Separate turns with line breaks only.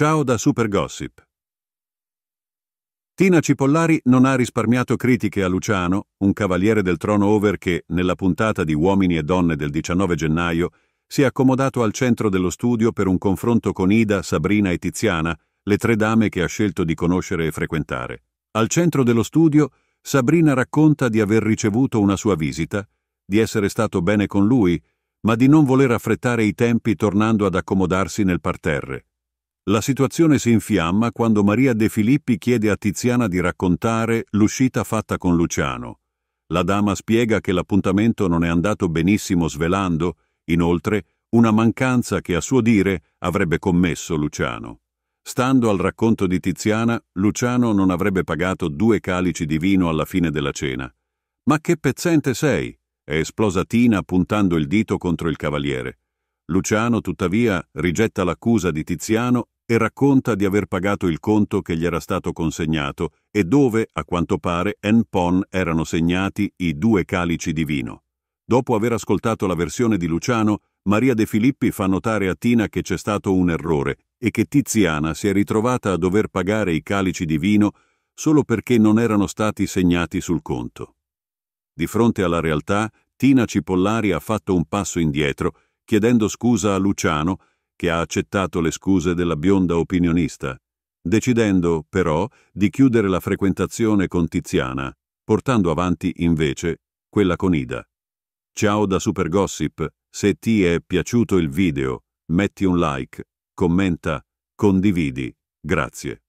Ciao da Super Gossip. Tina Cipollari non ha risparmiato critiche a Luciano, un cavaliere del trono over che, nella puntata di Uomini e Donne del 19 gennaio, si è accomodato al centro dello studio per un confronto con Ida, Sabrina e Tiziana, le tre dame che ha scelto di conoscere e frequentare. Al centro dello studio, Sabrina racconta di aver ricevuto una sua visita, di essere stato bene con lui, ma di non voler affrettare i tempi tornando ad accomodarsi nel parterre. La situazione si infiamma quando Maria De Filippi chiede a Tiziana di raccontare l'uscita fatta con Luciano. La dama spiega che l'appuntamento non è andato benissimo svelando, inoltre, una mancanza che a suo dire avrebbe commesso Luciano. Stando al racconto di Tiziana, Luciano non avrebbe pagato due calici di vino alla fine della cena. Ma che pezzente sei! è esplosa Tina puntando il dito contro il cavaliere. Luciano, tuttavia, rigetta l'accusa di Tiziano e racconta di aver pagato il conto che gli era stato consegnato e dove, a quanto pare, en pon erano segnati i due calici di vino. Dopo aver ascoltato la versione di Luciano, Maria De Filippi fa notare a Tina che c'è stato un errore e che Tiziana si è ritrovata a dover pagare i calici di vino solo perché non erano stati segnati sul conto. Di fronte alla realtà, Tina Cipollari ha fatto un passo indietro, chiedendo scusa a Luciano che ha accettato le scuse della bionda opinionista, decidendo però di chiudere la frequentazione con Tiziana, portando avanti invece quella con Ida. Ciao da Super Gossip, se ti è piaciuto il video, metti un like, commenta, condividi. Grazie.